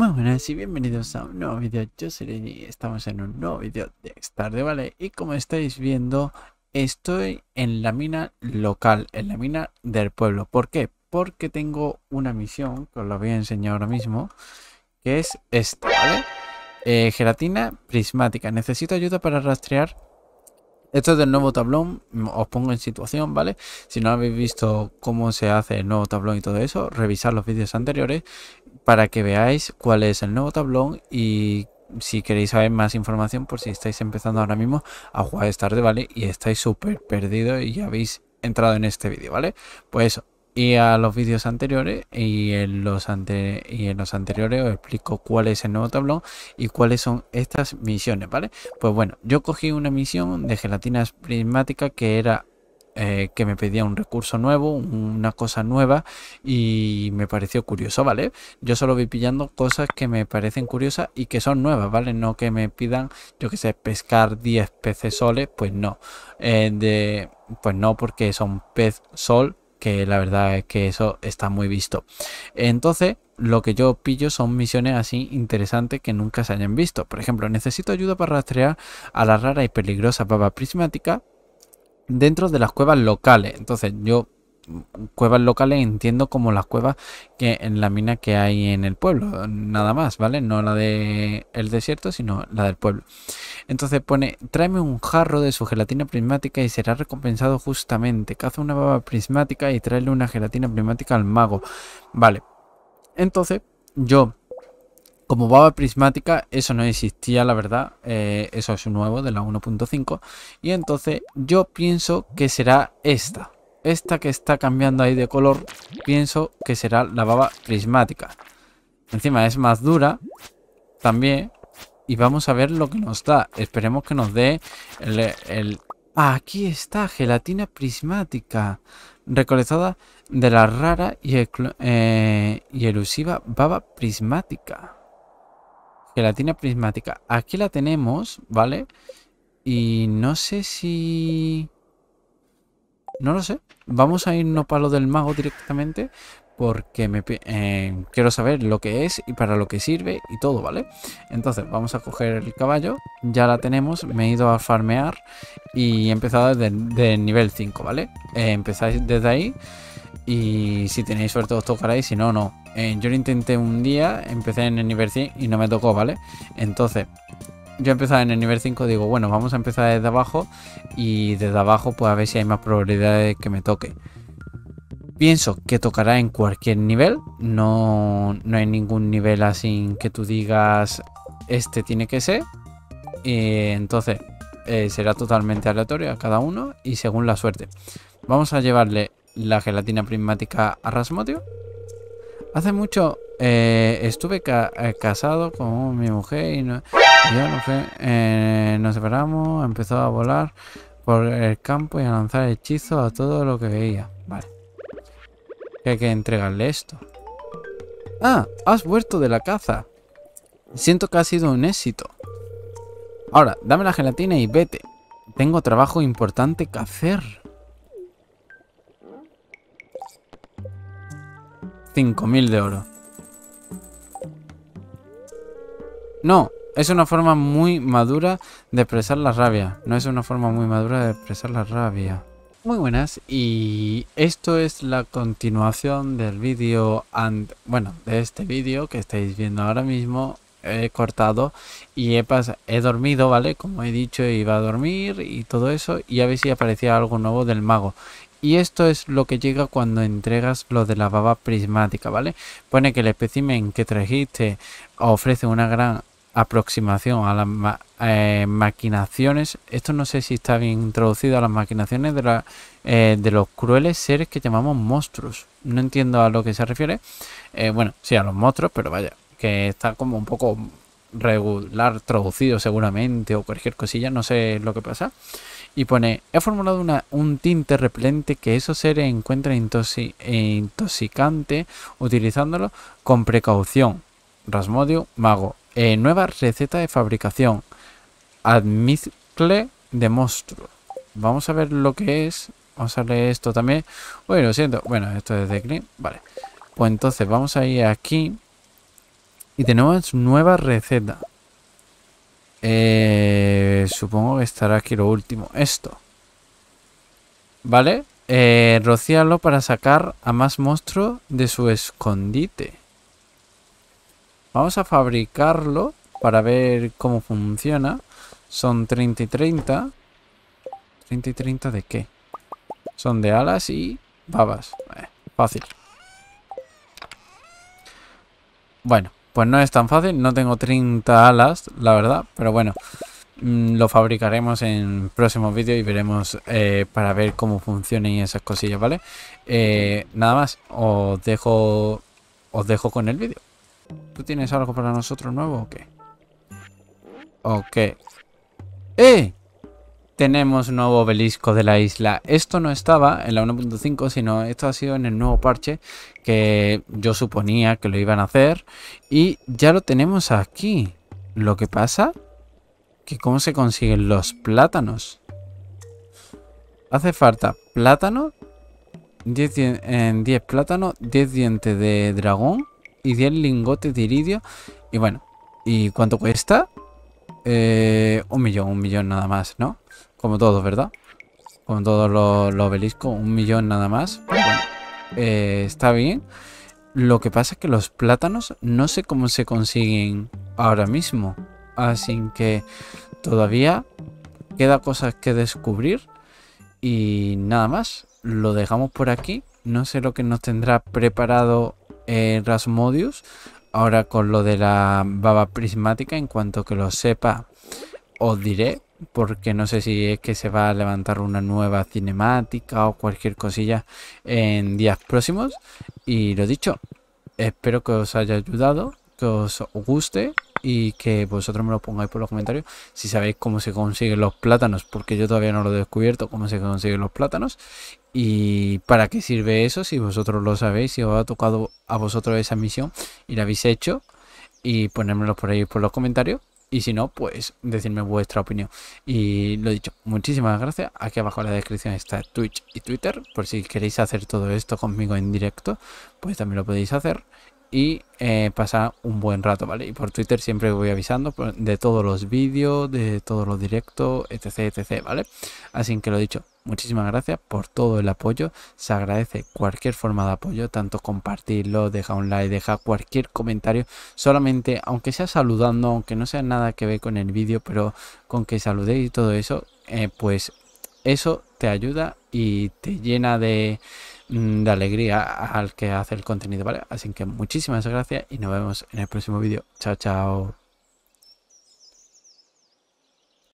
Muy buenas y bienvenidos a un nuevo vídeo, yo soy y estamos en un nuevo vídeo de tarde, ¿vale? y como estáis viendo estoy en la mina local, en la mina del pueblo. ¿Por qué? Porque tengo una misión, que os la voy a enseñar ahora mismo, que es esta, ¿vale? Eh, gelatina prismática, necesito ayuda para rastrear esto es del nuevo tablón, os pongo en situación, ¿vale? Si no habéis visto cómo se hace el nuevo tablón y todo eso, revisar los vídeos anteriores para que veáis cuál es el nuevo tablón y si queréis saber más información por si estáis empezando ahora mismo a jugar tarde, ¿vale? Y estáis súper perdido y ya habéis entrado en este vídeo, ¿vale? Pues eso. Y a los vídeos anteriores y en los, y en los anteriores os explico cuál es el nuevo tablón y cuáles son estas misiones, ¿vale? Pues bueno, yo cogí una misión de gelatinas prismática que era eh, que me pedía un recurso nuevo, una cosa nueva y me pareció curioso, ¿vale? Yo solo voy pillando cosas que me parecen curiosas y que son nuevas, ¿vale? No que me pidan, yo que sé, pescar 10 peces soles, pues no. Eh, de, pues no, porque son pez sol, que la verdad es que eso está muy visto. Entonces, lo que yo pillo son misiones así interesantes que nunca se hayan visto. Por ejemplo, necesito ayuda para rastrear a la rara y peligrosa baba prismática dentro de las cuevas locales. Entonces yo cuevas locales entiendo como las cuevas que en la mina que hay en el pueblo, nada más, ¿vale? No la de el desierto, sino la del pueblo. Entonces pone, tráeme un jarro de su gelatina prismática y será recompensado justamente. Caza una baba prismática y tráele una gelatina prismática al mago. Vale. Entonces, yo como baba prismática, eso no existía, la verdad. Eh, eso es un nuevo de la 1.5. Y entonces yo pienso que será esta. Esta que está cambiando ahí de color, pienso que será la baba prismática. Encima es más dura también. Y vamos a ver lo que nos da. Esperemos que nos dé el... aquí está, gelatina prismática. Recolectada de la rara y, eh, y elusiva baba prismática. Gelatina prismática. Aquí la tenemos, ¿vale? Y no sé si... No lo sé. Vamos a irnos para lo del mago directamente. Porque me, eh, quiero saber lo que es y para lo que sirve y todo, ¿vale? Entonces, vamos a coger el caballo. Ya la tenemos. Me he ido a farmear. Y he empezado desde, nivel 5, ¿vale? Eh, empezáis desde ahí. Y si tenéis suerte os tocará y si no, no. Eh, yo lo intenté un día, empecé en el nivel 5 y no me tocó, ¿vale? Entonces, yo empezaba en el nivel 5, digo, bueno, vamos a empezar desde abajo y desde abajo pues a ver si hay más probabilidades de que me toque. Pienso que tocará en cualquier nivel, no, hay ningún nivel así que tú digas, este tiene que ser. Eh, entonces, eh, será totalmente aleatorio a cada uno y según la suerte. Vamos a llevarle la gelatina prismática a Rasmotio. Hace mucho eh, estuve eh, casado con mi mujer y, yo no eh, nos separamos, empezó a volar por el campo y a lanzar hechizos a todo lo que veía. Vale. hay que entregarle esto. Ah, has vuelto de la caza. Siento que ha sido un éxito. Ahora, dame la gelatina y vete. Tengo trabajo importante que hacer. 5.000 de oro. No, es una forma muy madura de expresar la rabia. No es una forma muy madura de expresar la rabia. Muy buenas y esto es la continuación del vídeo, bueno, de este vídeo que estáis viendo ahora mismo. He cortado y he, he dormido, ¿vale? Como he dicho, iba a dormir y todo eso y a ver si aparecía algo nuevo del mago. Y esto es lo que llega cuando entregas lo de la baba prismática, ¿vale? Pone que el espécimen que trajiste ofrece una gran aproximación a las eh, maquinaciones. Esto no sé si está bien traducido a las maquinaciones de, la, eh, de los crueles seres que llamamos monstruos. No entiendo a lo que se refiere. Eh, bueno, sí, a los monstruos, pero vaya, que está como un poco regular traducido seguramente o cualquier cosilla, no sé lo que pasa. Y pone, he formulado una, un tinte repelente que esos seres encuentran intoxicante utilizándolo con precaución. Rasmodio, mago. Eh, nueva receta de fabricación. Admizcle de monstruo. Vamos a ver lo que es. Vamos a leer esto también. bueno siento. Bueno, esto es de Green. Vale. Pues entonces vamos a ir aquí. Y tenemos nueva receta. Eh, pues supongo que estará aquí lo último. Esto. ¿Vale? Eh, rociarlo rocíalo para sacar a más monstruo de su escondite. Vamos a fabricarlo para ver cómo funciona. Son 30 y 30. ¿30 y 30 de qué? Son de alas y babas. Eh, fácil. Bueno, pues no es tan fácil. No tengo 30 alas, la verdad. Pero bueno. Mm, lo fabricaremos en próximos vídeos y veremos eh, para ver cómo funcionan esas cosillas, ¿vale? Eh, nada más, os dejo, os dejo con el vídeo. ¿Tú tienes algo para nosotros nuevo o qué? Ok. ¡Eh! Tenemos nuevo obelisco de la isla. Esto no estaba en la 1.5, sino esto ha sido en el nuevo parche que yo suponía que lo iban a hacer. Y ya lo tenemos aquí. Lo que pasa ¿Que ¿Cómo se consiguen los plátanos? Hace falta plátano, 10, en 10 plátanos, 10 dientes de dragón y 10 lingotes de iridio. Y bueno, ¿y cuánto cuesta? Eh, un millón, un millón nada más, ¿no? Como todos, ¿verdad? Como todos los, obeliscos, un millón nada más. Eh, está bien. Lo que pasa es que los plátanos no sé cómo se consiguen ahora mismo así que todavía queda cosas que descubrir y nada más, lo dejamos por aquí, no sé lo que nos tendrá preparado eh, Rasmodius ahora con lo de la baba prismática, en cuanto que lo sepa os diré, porque no sé si es que se va a levantar una nueva cinemática o cualquier cosilla en días próximos. Y lo dicho, espero que os haya ayudado, que os guste y que vosotros me lo pongáis por los comentarios si sabéis cómo se consiguen los plátanos, porque yo todavía no lo he descubierto cómo se consiguen los plátanos y para qué sirve eso, si vosotros lo sabéis, si os ha tocado a vosotros esa misión y la habéis hecho y ponérmelo por ahí por los comentarios. Y si no, pues decirme vuestra opinión. Y lo dicho, muchísimas gracias. Aquí abajo en la descripción está Twitch y Twitter. Por si queréis hacer todo esto conmigo en directo, pues también lo podéis hacer y eh, pasar un buen rato, ¿vale? Y por Twitter siempre voy avisando de todos los vídeos, de todos los directos, etc, etc, ¿vale? Así que lo dicho, muchísimas gracias por todo el apoyo, se agradece cualquier forma de apoyo, tanto compartirlo, deja un like, deja cualquier comentario, solamente, aunque sea saludando, aunque no sea nada que ver con el vídeo, pero con que saludéis y todo eso, eh, pues eso te ayuda y te llena de Mm, de alegría al que hace el contenido, ¿vale? Así que muchísimas gracias y nos vemos en el próximo vídeo. Chao, chao.